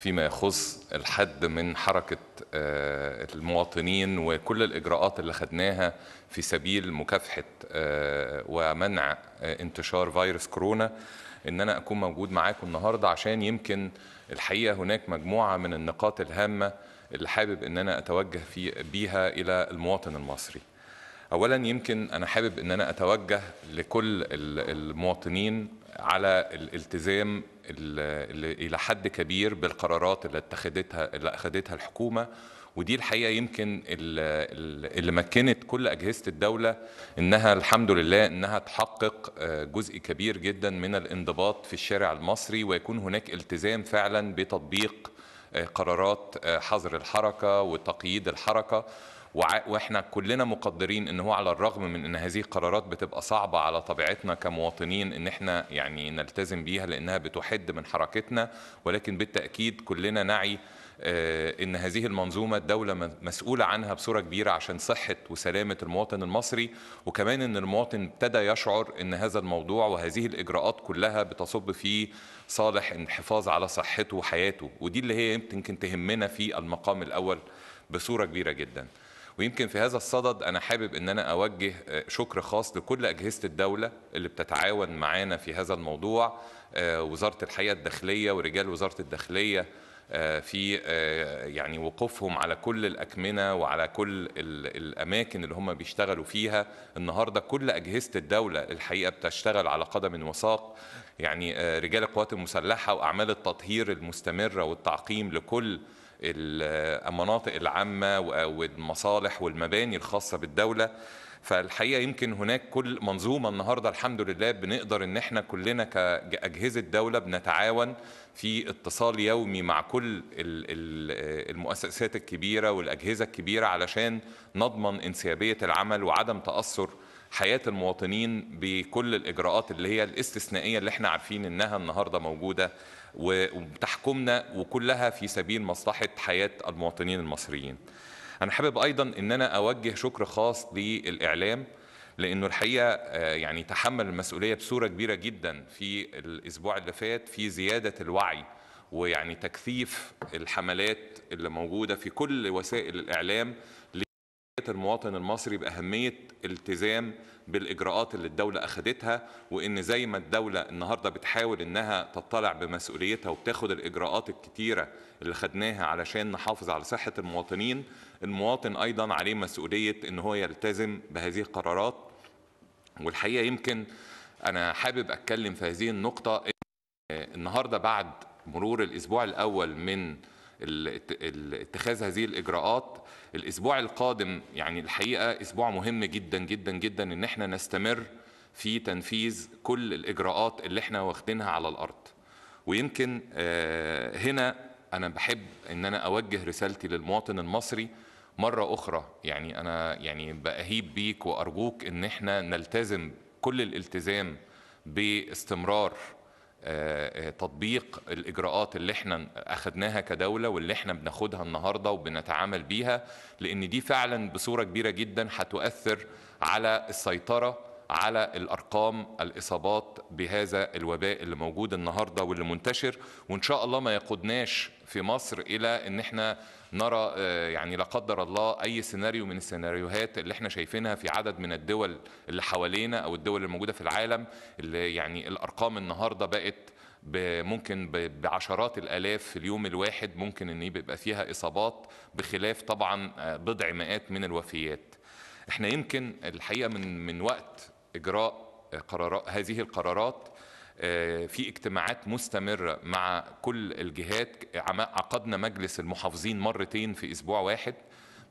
فيما يخص الحد من حركة آه، المواطنين وكل الإجراءات اللي خدناها في سبيل مكافحة آه، ومنع آه، انتشار فيروس كورونا إن أنا أكون موجود معاكم النهاردة عشان يمكن الحقيقة هناك مجموعة من النقاط الهامة اللي حابب إن أنا أتوجه في بيها إلى المواطن المصري اولا يمكن انا حابب ان انا اتوجه لكل المواطنين على الالتزام الى حد كبير بالقرارات اللي اتخذتها اللي اخذتها الحكومه ودي الحقيقه يمكن اللي مكنت كل اجهزه الدوله انها الحمد لله انها تحقق آه، جزء كبير جدا من الانضباط في الشارع المصري ويكون هناك التزام فعلا بتطبيق آه، قرارات آه، حظر الحركه وتقييد الحركه واحنا كلنا مقدرين ان هو على الرغم من ان هذه القرارات بتبقى صعبه على طبيعتنا كمواطنين ان احنا يعني نلتزم بيها لانها بتحد من حركتنا ولكن بالتاكيد كلنا نعي آه، ان هذه المنظومه الدوله مسؤوله عنها بصوره كبيره عشان صحه وسلامه المواطن المصري وكمان ان المواطن ابتدى يشعر ان هذا الموضوع وهذه الاجراءات كلها بتصب في صالح الحفاظ على صحته وحياته ودي اللي هي يمكن تهمنا في المقام الاول بصوره كبيره جدا ويمكن في هذا الصدد انا حابب ان انا اوجه آه، شكر خاص لكل اجهزه الدوله اللي بتتعاون معانا في هذا الموضوع آه، وزاره الحقيقه الداخليه ورجال وزاره الداخليه آه، في يعني وقوفهم على كل الاكمنه وعلى كل الاماكن اللي هم بيشتغلوا فيها النهارده كل اجهزه الدوله الحقيقه بتشتغل على قدم وساق يعني رجال القوات المسلحه واعمال التطهير المستمره والتعقيم لكل المناطق العامة والمصالح والمباني الخاصة بالدولة فالحقيقه يمكن هناك كل منظومه النهارده الحمد لله بنقدر ان احنا كلنا كاجهزه دوله بنتعاون في اتصال يومي مع كل المؤسسات الكبيره والاجهزه الكبيره علشان نضمن انسيابيه العمل وعدم تاثر حياه المواطنين بكل الاجراءات اللي هي الاستثنائيه اللي احنا عارفين انها النهارده موجوده وبتحكمنا وكلها في سبيل مصلحه حياه المواطنين المصريين. انا حابب ايضا ان انا اوجه شكر خاص للاعلام لانه الحقيقه آه، يعني تحمل المسؤوليه بصوره كبيره جدا في الاسبوع اللي فات في زياده الوعي ويعني تكثيف الحملات اللي موجوده في كل وسائل الاعلام المواطن المصري بأهمية التزام بالإجراءات اللي الدولة أخدتها وإن زي ما الدولة النهاردة بتحاول إنها تطلع بمسؤوليتها وبتاخد الإجراءات الكتيرة اللي خدناها علشان نحافظ على صحة المواطنين المواطن أيضا عليه مسؤولية إن هو يلتزم بهذه القرارات والحقيقة يمكن أنا حابب أتكلم في هذه النقطة النهاردة بعد مرور الأسبوع الأول من اتخاذ هذه الاجراءات الاسبوع القادم يعني الحقيقه اسبوع مهم جدا جدا جدا ان احنا نستمر في تنفيذ كل الاجراءات اللي احنا واخدينها على الارض ويمكن آه، هنا انا بحب ان انا اوجه رسالتي للمواطن المصري مره اخرى يعني انا يعني باهيب بيك وارجوك ان احنا نلتزم كل الالتزام باستمرار آه، آه، تطبيق الاجراءات اللي احنا اخذناها كدوله واللي احنا بناخدها النهارده وبنتعامل بيها لان دي فعلا بصوره كبيره جدا هتؤثر على السيطره على الارقام الاصابات بهذا الوباء اللي موجود النهارده واللي منتشر وان شاء الله ما يقودناش في مصر الى ان احنا نرى آه، يعني لا قدر الله اي سيناريو من السيناريوهات اللي احنا شايفينها في عدد من الدول اللي حوالينا او الدول الموجوده في العالم اللي يعني الارقام النهارده بقت ممكن بعشرات الالاف في اليوم الواحد ممكن ان يبقى فيها اصابات بخلاف طبعا آه، بضع مئات من الوفيات احنا يمكن الحقيقه من من وقت اجراء قرارات هذه القرارات آه، في اجتماعات مستمرة مع كل الجهات عقدنا مجلس المحافظين مرتين في أسبوع واحد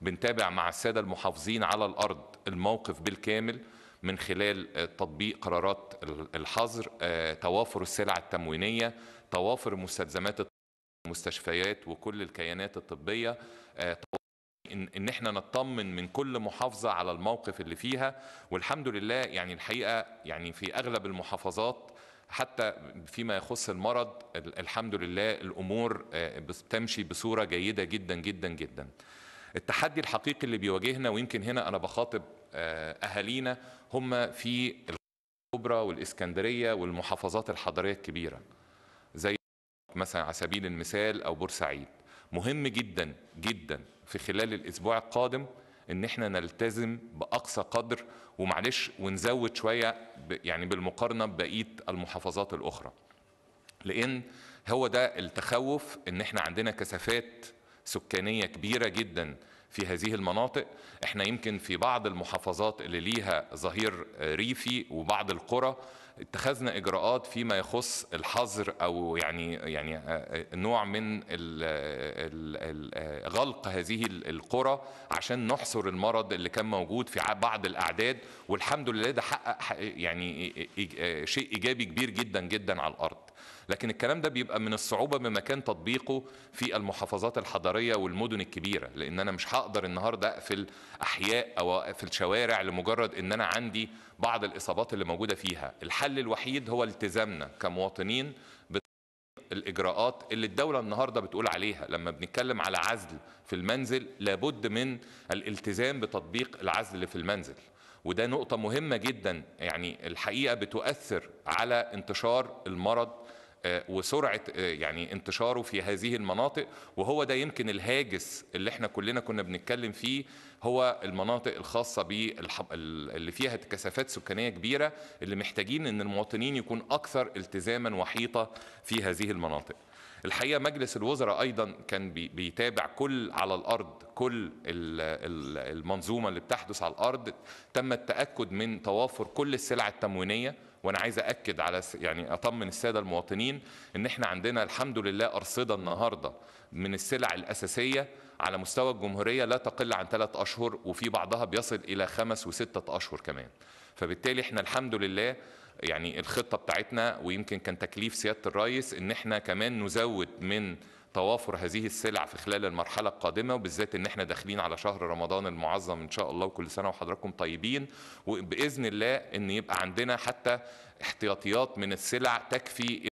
بنتابع مع السادة المحافظين على الأرض الموقف بالكامل من خلال آه، تطبيق قرارات الحظر آه، توافر السلع التموينية توافر مستلزمات المستشفيات وكل الكيانات الطبية إن, ان احنا نطمن من كل محافظه على الموقف اللي فيها والحمد لله يعني الحقيقه يعني في اغلب المحافظات حتى فيما يخص المرض الحمد لله الامور آه، بتمشي بصوره جيده جدا جدا جدا. التحدي الحقيقي اللي بيواجهنا ويمكن هنا انا بخاطب آه، اهالينا هم في الكبرى والاسكندريه والمحافظات الحضريه الكبيره زي مثلا على سبيل المثال او بورسعيد مهم جدا جدا في خلال الاسبوع القادم ان احنا نلتزم باقصى قدر ومعلش ونزود شويه يعني بالمقارنه ببقيه المحافظات الاخرى لان هو ده التخوف ان احنا عندنا كثافات سكانيه كبيره جدا في هذه المناطق احنا يمكن في بعض المحافظات اللي ليها ظهير ريفي وبعض القرى اتخذنا اجراءات فيما يخص الحظر او يعني يعني آه، آه، نوع من آه، غلق هذه القرى عشان نحصر المرض اللي كان موجود في بعض الاعداد والحمد لله ده حقق يعني شيء ايجابي كبير جدا جدا على الارض لكن الكلام ده بيبقى من الصعوبة بمكان تطبيقه في المحافظات الحضرية والمدن الكبيرة لأن أنا مش هقدر النهاردة أقفل أحياء أو أقفل شوارع لمجرد أن أنا عندي بعض الإصابات اللي موجودة فيها الحل الوحيد هو التزامنا كمواطنين الاجراءات اللي الدوله النهارده بتقول عليها لما بنتكلم على عزل في المنزل لابد من الالتزام بتطبيق العزل في المنزل وده نقطة مهمة جدا يعني الحقيقة بتؤثر على انتشار المرض آه، وسرعة آه، يعني انتشاره في هذه المناطق وهو ده يمكن الهاجس اللي احنا كلنا كنا بنتكلم فيه هو المناطق الخاصة اللي فيها كثافات سكانية كبيرة اللي محتاجين ان المواطنين يكون اكثر التزاما وحيطة في هذه المناطق الحقيقه مجلس الوزراء ايضا كان بيتابع كل على الارض كل المنظومه اللي بتحدث على الارض تم التاكد من توافر كل السلع التموينيه وانا عايز اكد على يعني اطمن الساده المواطنين ان احنا عندنا الحمد لله ارصده النهارده من السلع الاساسيه على مستوى الجمهوريه لا تقل عن ثلاث اشهر وفي بعضها بيصل الى خمس وسته اشهر كمان فبالتالي احنا الحمد لله يعني الخطه بتاعتنا ويمكن كان تكليف سياده الرئيس ان احنا كمان نزود من توافر هذه السلع في خلال المرحله القادمه وبالذات ان احنا داخلين على شهر رمضان المعظم ان شاء الله وكل سنه وحضراتكم طيبين وباذن الله ان يبقى عندنا حتى احتياطيات من السلع تكفي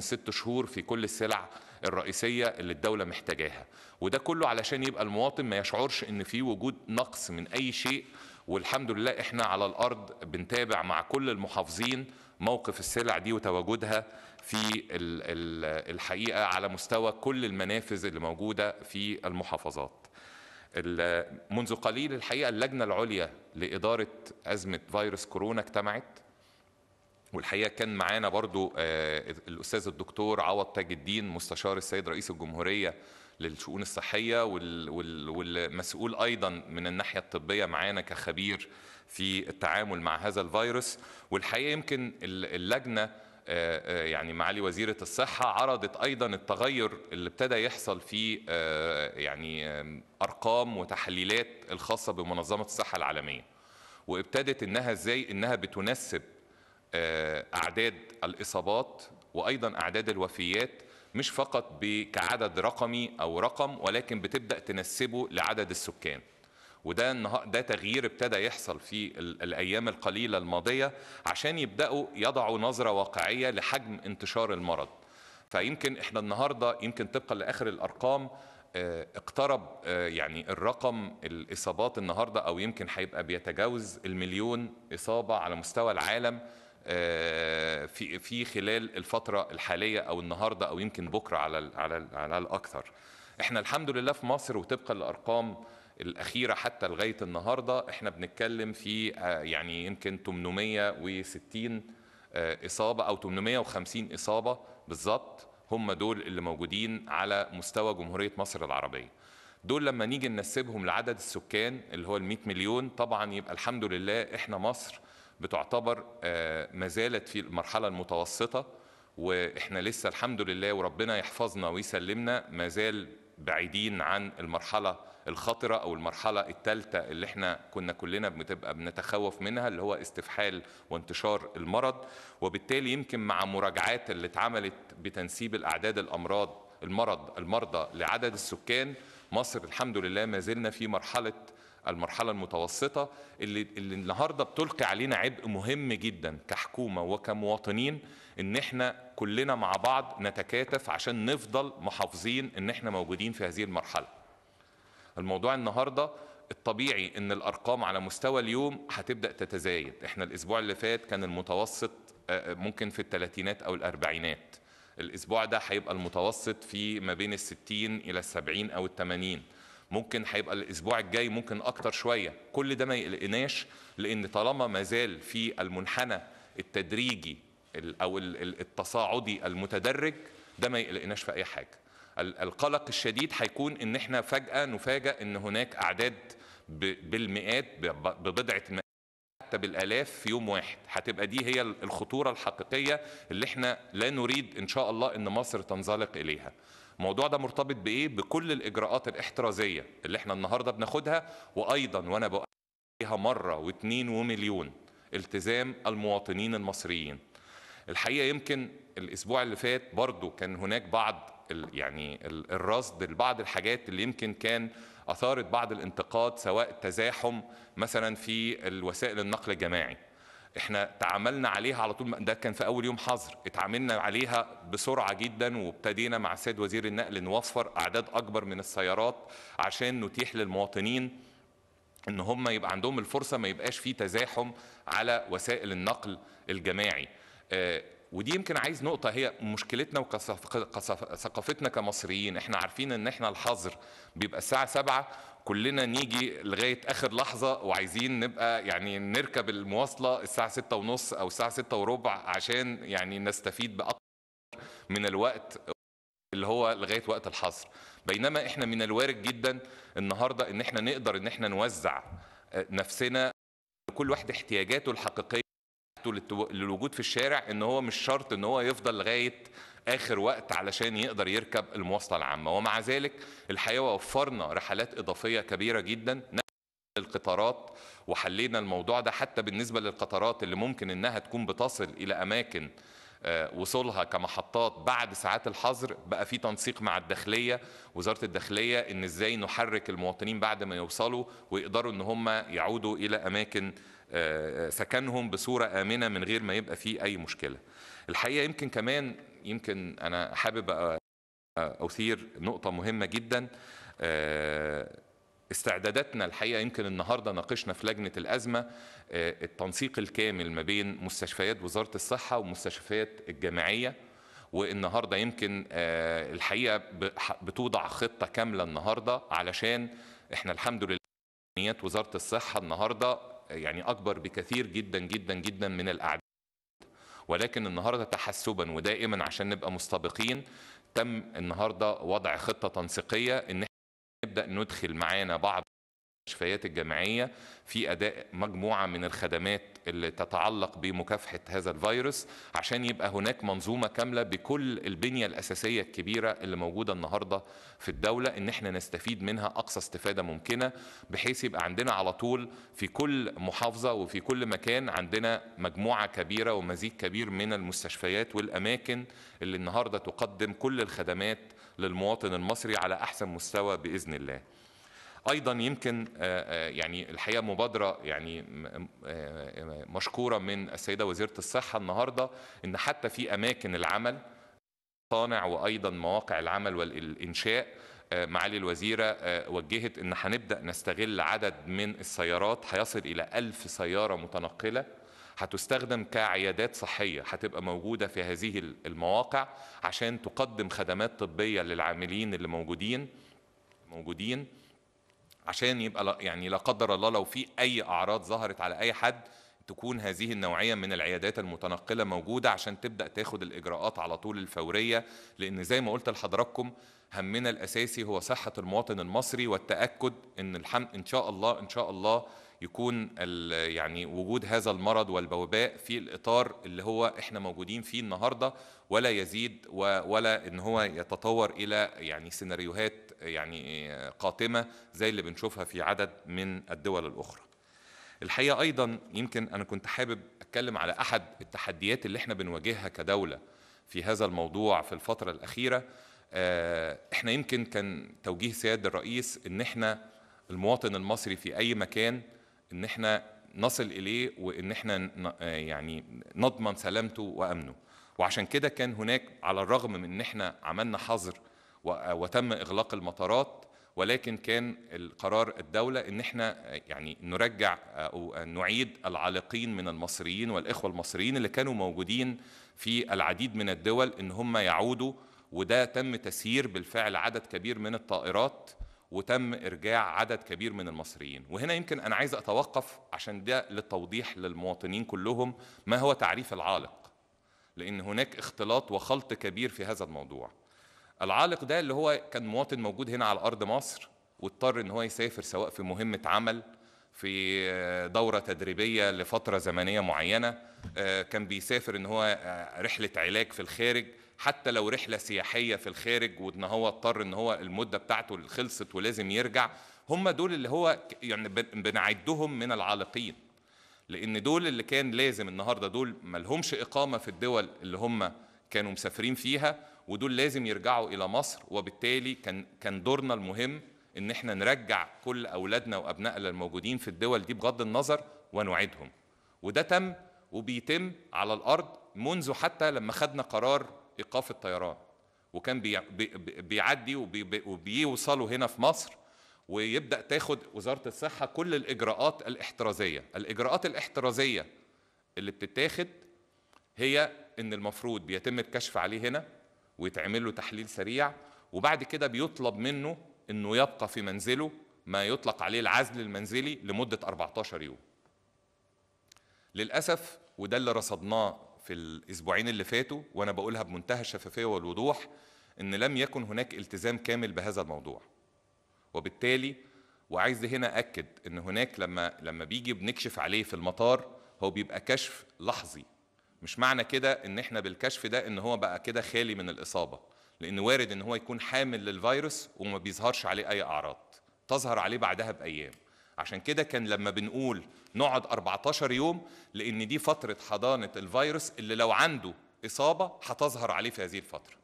ست شهور في كل السلع الرئيسية اللي الدولة محتاجاها وده كله علشان يبقى المواطن ما يشعرش ان في وجود نقص من اي شيء والحمد لله احنا على الارض بنتابع مع كل المحافظين موقف السلع دي وتواجدها في الحقيقه على مستوى كل المنافذ اللي موجوده في المحافظات. منذ قليل الحقيقه اللجنه العليا لاداره ازمه فيروس كورونا اجتمعت والحقيقه كان معانا برضو آه، الاستاذ الدكتور عوض تاج الدين مستشار السيد رئيس الجمهوريه للشؤون الصحيه والمسؤول ايضا من الناحيه الطبيه معانا كخبير في التعامل مع هذا الفيروس والحقيقه يمكن اللجنه آه، آه، يعني معالي وزيره الصحه عرضت ايضا التغير اللي ابتدى يحصل في آه، يعني ارقام وتحليلات الخاصه بمنظمه الصحه العالميه وابتدت انها ازاي انها بتنسب اعداد الاصابات وايضا اعداد الوفيات مش فقط كعدد رقمي او رقم ولكن بتبدا تنسبه لعدد السكان وده ده تغيير ابتدى يحصل في الايام القليله الماضيه عشان يبداوا يضعوا نظره واقعيه لحجم انتشار المرض فيمكن احنا النهارده يمكن طبقا لاخر الارقام آه، اقترب آه، يعني الرقم الاصابات النهارده او يمكن هيبقى بيتجاوز المليون اصابه على مستوى العالم آه، في في خلال الفتره الحاليه او النهارده او يمكن بكره على على على الاكثر احنا الحمد لله في مصر وطبقا لارقام الاخيره حتى لغايه النهارده احنا بنتكلم في آه، يعني يمكن 860 آه، اصابه او 850 اصابه بالظبط هم دول اللي موجودين على مستوى جمهوريه مصر العربيه دول لما نيجي ننسبهم لعدد السكان اللي هو ال 100 مليون طبعا يبقى الحمد لله احنا مصر بتعتبر آه، ما زالت في المرحله المتوسطه واحنا لسه الحمد لله وربنا يحفظنا ويسلمنا ما زال بعيدين عن المرحله الخطره او المرحله الثالثه اللي احنا كنا كلنا بتبقى بنتخوف منها اللي هو استفحال وانتشار المرض وبالتالي يمكن مع مراجعات اللي اتعملت بتنسيب الاعداد الامراض المرض المرضى لعدد السكان مصر الحمد لله ما زلنا في مرحله المرحلة المتوسطة اللي, اللي النهاردة بتلقي علينا عبء مهم جدا كحكومة وكمواطنين ان احنا كلنا مع بعض نتكاتف عشان نفضل محافظين ان احنا موجودين في هذه المرحلة الموضوع النهارده الطبيعي ان الارقام على مستوى اليوم هتبدا تتزايد احنا الاسبوع اللي فات كان المتوسط آه، آه، ممكن في الثلاثينات او الاربعينات الاسبوع ده هيبقى المتوسط في ما بين الستين الى السبعين او الثمانين ممكن هيبقى الاسبوع الجاي ممكن اكتر شويه كل ده ما يقلقناش لان طالما ما زال في المنحنى التدريجي او التصاعدي المتدرج ده ما يقلقناش في اي حاجه القلق الشديد هيكون ان احنا فجاه نفاجئ ان هناك اعداد بالمئات ببضعه حتى بالالاف في يوم واحد هتبقى دي هي الخطوره الحقيقيه اللي احنا لا نريد ان شاء الله ان مصر تنزلق اليها الموضوع ده مرتبط بايه بكل الاجراءات الاحترازيه اللي احنا النهارده بناخدها وايضا وانا بقولها مره واتنين ومليون التزام المواطنين المصريين الحقيقه يمكن الاسبوع اللي فات برضو كان هناك بعض يعني الرصد لبعض الحاجات اللي يمكن كان اثارت بعض الانتقاد سواء تزاحم مثلا في الوسائل النقل الجماعي احنا تعاملنا عليها على طول ده كان في اول يوم حظر اتعاملنا عليها بسرعه جدا وابتدينا مع السيد وزير النقل نوفر اعداد اكبر من السيارات عشان نتيح للمواطنين ان هم يبقى عندهم الفرصه ما يبقاش في تزاحم على وسائل النقل الجماعي آه، ودي يمكن عايز نقطه هي مشكلتنا وثقافتنا كمصريين احنا عارفين ان احنا الحظر بيبقى الساعه 7 كلنا نيجي لغايه اخر لحظه وعايزين نبقى يعني نركب المواصله الساعه 6 ونص او الساعه 6 وربع عشان يعني نستفيد باكثر من الوقت اللي هو لغايه وقت الحظر بينما احنا من الوارد جدا النهارده ان احنا نقدر ان احنا نوزع نفسنا كل واحد احتياجاته الحقيقيه حاجته للوجود في الشارع ان هو مش شرط ان هو يفضل لغايه اخر وقت علشان يقدر يركب المواصله العامه ومع ذلك الحقيقه وفرنا رحلات اضافيه كبيره جدا القطارات وحلينا الموضوع ده حتى بالنسبه للقطارات اللي ممكن انها تكون بتصل الى اماكن آه، وصولها كمحطات بعد ساعات الحظر بقى في تنسيق مع الداخليه وزاره الداخليه ان ازاي نحرك المواطنين بعد ما يوصلوا ويقدروا ان هم يعودوا الى اماكن سكنهم بصوره امنه من غير ما يبقى فيه اي مشكله. الحقيقه يمكن كمان يمكن انا حابب اثير نقطه مهمه جدا آه، استعداداتنا الحقيقه يمكن النهارده ناقشنا في لجنه الازمه آه، التنسيق الكامل ما بين مستشفيات وزاره الصحه ومستشفيات الجامعيه والنهارده يمكن آه، الحقيقه بتوضع خطه كامله النهارده علشان احنا الحمد لله وزاره الصحه النهارده يعني اكبر بكثير جدا جدا جدا من الاعداد ولكن النهارده تحسبا ودائما عشان نبقى مستبقين تم النهارده وضع خطه تنسيقيه ان احنا نبدا ندخل معانا بعض المستشفيات الجامعية في أداء مجموعة من الخدمات اللي تتعلق بمكافحة هذا الفيروس عشان يبقى هناك منظومة كاملة بكل البنية الأساسية الكبيرة اللي موجودة النهاردة في الدولة إن إحنا نستفيد منها أقصى استفادة ممكنة بحيث يبقى عندنا على طول في كل محافظة وفي كل مكان عندنا مجموعة كبيرة ومزيد كبير من المستشفيات والأماكن اللي النهاردة تقدم كل الخدمات للمواطن المصري على أحسن مستوى بإذن الله ايضا يمكن آه، آه، يعني الحقيقه مبادره يعني آه، مشكوره من السيده وزيره الصحه النهارده ان حتى في اماكن العمل صانع وايضا مواقع العمل والانشاء معالي الوزيرة وجهت أن هنبدأ نستغل عدد من السيارات هيصل إلى ألف سيارة متنقلة هتستخدم كعيادات صحية هتبقى موجودة في هذه المواقع عشان تقدم خدمات طبية للعاملين اللي موجودين موجودين عشان يبقى يعني لا قدر الله لو في اي اعراض ظهرت على اي حد تكون هذه النوعية من العيادات المتنقلة موجودة عشان تبدأ تاخد الإجراءات على طول الفورية لأن زي ما قلت لحضراتكم همنا الأساسي هو صحة المواطن المصري والتأكد إن الحمد إن شاء الله إن شاء الله يكون ال... يعني وجود هذا المرض والبوباء في الإطار اللي هو إحنا موجودين فيه النهاردة ولا يزيد ولا إن هو يتطور إلى يعني سيناريوهات يعني قاتمة زي اللي بنشوفها في عدد من الدول الأخرى الحقيقة أيضا يمكن أنا كنت حابب أتكلم على أحد التحديات اللي احنا بنواجهها كدولة في هذا الموضوع في الفترة الأخيرة آه، احنا يمكن كان توجيه سيادة الرئيس ان احنا المواطن المصري في أي مكان ان احنا نصل إليه وان احنا يعني نضمن سلامته وأمنه وعشان كده كان هناك على الرغم من ان احنا عملنا حظر وتم اغلاق المطارات ولكن كان القرار الدولة إن إحنا يعني نرجع أو نعيد العالقين من المصريين والإخوة المصريين اللي كانوا موجودين في العديد من الدول إن هم يعودوا وده تم تسيير بالفعل عدد كبير من الطائرات وتم إرجاع عدد كبير من المصريين وهنا يمكن أنا عايز أتوقف عشان ده للتوضيح للمواطنين كلهم ما هو تعريف العالق لأن هناك اختلاط وخلط كبير في هذا الموضوع العالق ده اللي هو كان مواطن موجود هنا على أرض مصر واضطر إن هو يسافر سواء في مهمة عمل في دورة تدريبية لفترة زمنية معينة آه، كان بيسافر إن هو آه، رحلة علاج في الخارج حتى لو رحلة سياحية في الخارج وإن هو اضطر إن هو المدة بتاعته خلصت ولازم يرجع هم دول اللي هو يعني بنعدهم من العالقين لأن دول اللي كان لازم النهاردة دول ما لهمش إقامة في الدول اللي هم كانوا مسافرين فيها ودول لازم يرجعوا الى مصر وبالتالي كان كان دورنا المهم ان احنا نرجع كل اولادنا وابنائنا الموجودين في الدول دي بغض النظر ونعيدهم وده تم وبيتم على الارض منذ حتى لما خدنا قرار ايقاف الطيران وكان بي بي بيعدي وبي وبيوصلوا هنا في مصر ويبدا تاخد وزاره الصحه كل الاجراءات الاحترازيه الاجراءات الاحترازيه اللي بتتاخد هي ان المفروض بيتم الكشف عليه هنا ويتعمل له تحليل سريع وبعد كده بيطلب منه انه يبقى في منزله ما يطلق عليه العزل المنزلي لمده 14 يوم. للاسف وده اللي رصدناه في الاسبوعين اللي فاتوا وانا بقولها بمنتهى الشفافيه والوضوح ان لم يكن هناك التزام كامل بهذا الموضوع. وبالتالي وعايز هنا اكد ان هناك لما لما بيجي بنكشف عليه في المطار هو بيبقى كشف لحظي مش معنى كده ان احنا بالكشف ده ان هو بقى كده خالي من الاصابه لان وارد ان هو يكون حامل للفيروس وما بيظهرش عليه اي اعراض تظهر عليه بعدها بايام عشان كده كان لما بنقول نقعد 14 يوم لان دي فتره حضانه الفيروس اللي لو عنده اصابه هتظهر عليه في هذه الفتره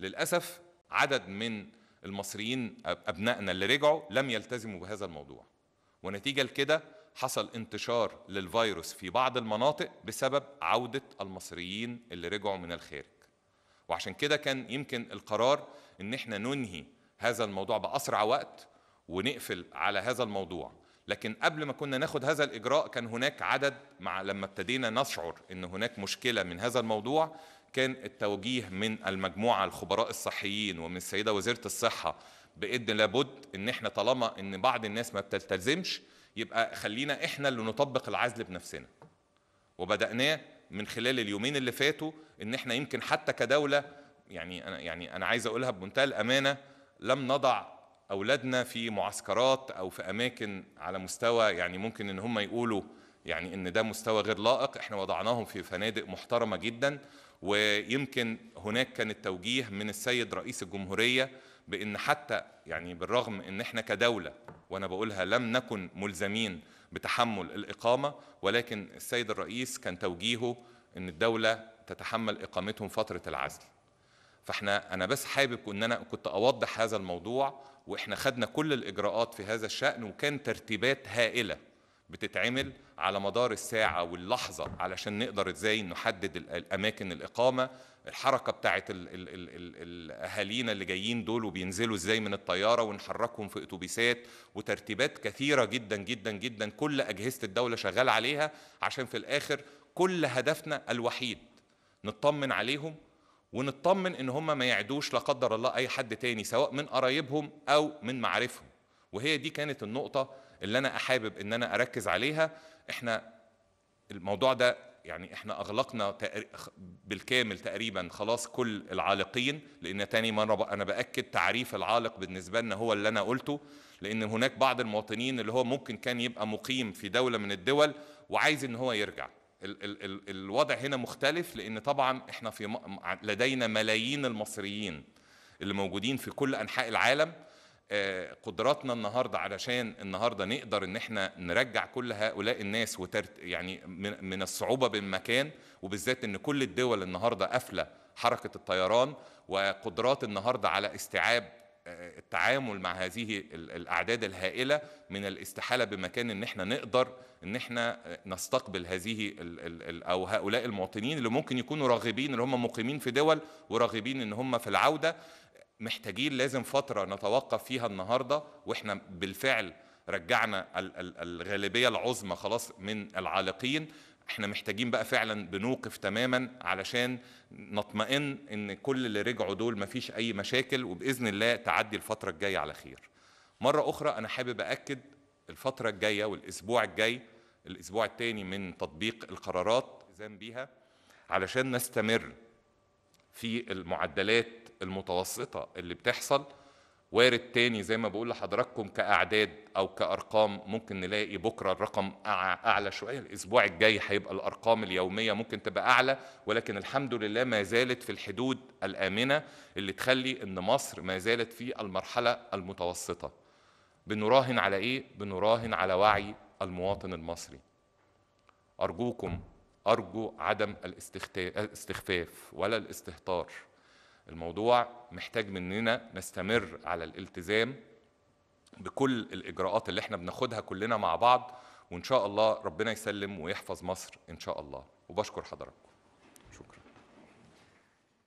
للاسف عدد من المصريين ابنائنا اللي رجعوا لم يلتزموا بهذا الموضوع ونتيجه لكده حصل انتشار للفيروس في بعض المناطق بسبب عودة المصريين اللي رجعوا من الخارج وعشان كده كان يمكن القرار ان احنا ننهي هذا الموضوع بأسرع وقت ونقفل على هذا الموضوع لكن قبل ما كنا ناخد هذا الإجراء كان هناك عدد مع لما ابتدينا نشعر ان هناك مشكلة من هذا الموضوع كان التوجيه من المجموعة الخبراء الصحيين ومن السيدة وزيرة الصحة بإذن لابد ان احنا طالما ان بعض الناس ما بتلتزمش يبقى خلينا احنا اللي نطبق العزل بنفسنا وبدأناه من خلال اليومين اللي فاتوا ان احنا يمكن حتى كدولة يعني انا يعني انا عايز اقولها بمنتهى الامانة لم نضع اولادنا في معسكرات او في اماكن على مستوى يعني ممكن ان هم يقولوا يعني ان ده مستوى غير لائق احنا وضعناهم في فنادق محترمه جدا ويمكن هناك كان التوجيه من السيد رئيس الجمهوريه بان حتى يعني بالرغم ان احنا كدوله وانا بقولها لم نكن ملزمين بتحمل الاقامه ولكن السيد الرئيس كان توجيهه ان الدوله تتحمل اقامتهم فتره العزل فاحنا انا بس حابب ان انا كنت اوضح هذا الموضوع واحنا خدنا كل الاجراءات في هذا الشان وكان ترتيبات هائله بتتعمل على مدار الساعة واللحظة علشان نقدر ازاي نحدد الأماكن الإقامة الحركة بتاعت أهالينا اللي جايين دول وبينزلوا ازاي من الطيارة ونحركهم في أتوبيسات وترتيبات كثيرة جدا جدا جدا كل أجهزة الدولة شغال عليها عشان في الآخر كل هدفنا الوحيد نطمن عليهم ونطمن ان هم ما يعدوش لا قدر الله اي حد تاني سواء من قرايبهم او من معارفهم وهي دي كانت النقطه اللي انا احابب ان انا اركز عليها احنا الموضوع ده يعني احنا اغلقنا بالكامل تقريبا خلاص كل العالقين لان تاني مره انا باكد تعريف العالق بالنسبه لنا هو اللي انا قلته لان هناك بعض المواطنين اللي هو ممكن كان يبقى مقيم في دوله من الدول وعايز ان هو يرجع ال ال ال الوضع هنا مختلف لان طبعا احنا في لدينا ملايين المصريين اللي موجودين في كل انحاء العالم آه، قدراتنا النهارده علشان النهارده نقدر ان احنا نرجع كل هؤلاء الناس وترت يعني من الصعوبه بالمكان وبالذات ان كل الدول النهارده قافله حركه الطيران وقدرات النهارده على استيعاب آه، التعامل مع هذه الاعداد الهائله من الاستحاله بمكان ان احنا نقدر ان احنا نستقبل هذه او هؤلاء المواطنين اللي ممكن يكونوا راغبين اللي هم مقيمين في دول وراغبين ان هم في العوده محتاجين لازم فتره نتوقف فيها النهارده واحنا بالفعل رجعنا الغالبيه العظمى خلاص من العالقين احنا محتاجين بقى فعلا بنوقف تماما علشان نطمئن ان كل اللي رجعوا دول مفيش اي مشاكل وباذن الله تعدي الفتره الجايه على خير مره اخرى انا حابب اكد الفتره الجايه والاسبوع الجاي الاسبوع الثاني من تطبيق القرارات بيها علشان نستمر في المعدلات المتوسطه اللي بتحصل وارد تاني زي ما بقول لحضراتكم كاعداد او كارقام ممكن نلاقي بكره الرقم اعلى شويه الاسبوع الجاي هيبقى الارقام اليوميه ممكن تبقى اعلى ولكن الحمد لله ما زالت في الحدود الامنه اللي تخلي ان مصر ما زالت في المرحله المتوسطه بنراهن على ايه بنراهن على وعي المواطن المصري ارجوكم ارجو عدم الاستخفاف ولا الاستهتار الموضوع محتاج مننا نستمر على الالتزام بكل الاجراءات اللي احنا بناخدها كلنا مع بعض وان شاء الله ربنا يسلم ويحفظ مصر ان شاء الله وبشكر حضراتكم